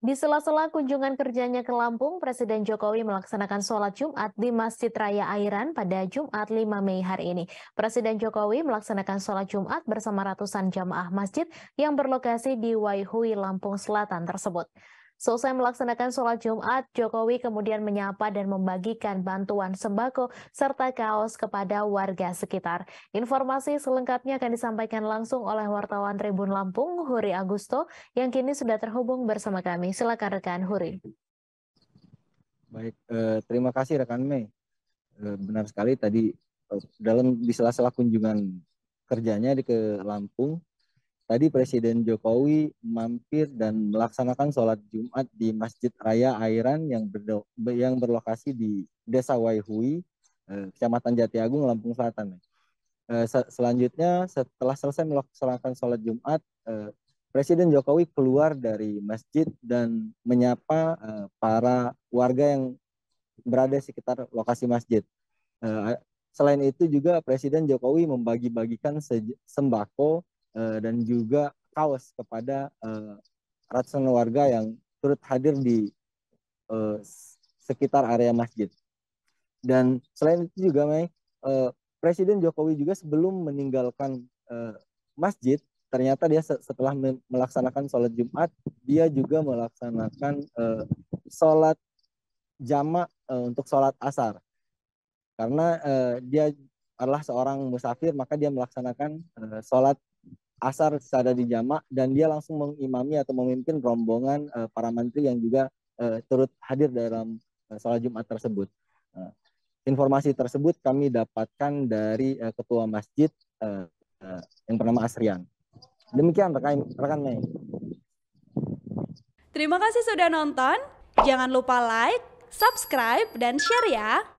Di sela-sela kunjungan kerjanya ke Lampung, Presiden Jokowi melaksanakan sholat Jumat di Masjid Raya Airan pada Jumat 5 Mei hari ini. Presiden Jokowi melaksanakan sholat Jumat bersama ratusan jamaah masjid yang berlokasi di Waihui, Lampung Selatan tersebut. Selesai melaksanakan sholat Jumat, Jokowi kemudian menyapa dan membagikan bantuan sembako serta kaos kepada warga sekitar. Informasi selengkapnya akan disampaikan langsung oleh wartawan Tribun Lampung, Huri Agusto, yang kini sudah terhubung bersama kami. Silakan rekan Huri. Baik, eh, terima kasih rekan Mei. Eh, benar sekali tadi eh, dalam di sela-sela kunjungan kerjanya di ke Lampung, Tadi Presiden Jokowi mampir dan melaksanakan sholat Jumat di Masjid Raya Airan yang, berdo, yang berlokasi di Desa Waihui, eh, Kecamatan Jati Agung, Lampung Selatan. Eh, selanjutnya, setelah selesai melaksanakan sholat Jumat, eh, Presiden Jokowi keluar dari masjid dan menyapa para warga yang berada di sekitar lokasi masjid. Selain itu juga Presiden Jokowi membagi-bagikan sembako uh, dan juga kaos kepada uh, ratusan warga yang turut hadir di uh, sekitar area masjid. Dan selain itu juga May, uh, Presiden Jokowi juga sebelum meninggalkan uh, masjid ternyata dia setelah melaksanakan sholat Jumat dia juga melaksanakan uh, sholat jamak uh, untuk sholat asar karena uh, dia adalah seorang musafir maka dia melaksanakan uh, sholat asar secara di jamak dan dia langsung mengimami atau memimpin rombongan uh, para menteri yang juga uh, turut hadir dalam uh, eh, sholat Jumat tersebut. Uh, informasi tersebut kami dapatkan dari uh, ketua masjid uh, uh, yang bernama Asrian. Demikian rekan rekan Mei. Terima kasih sudah nonton. Jangan lupa like, subscribe dan share ya.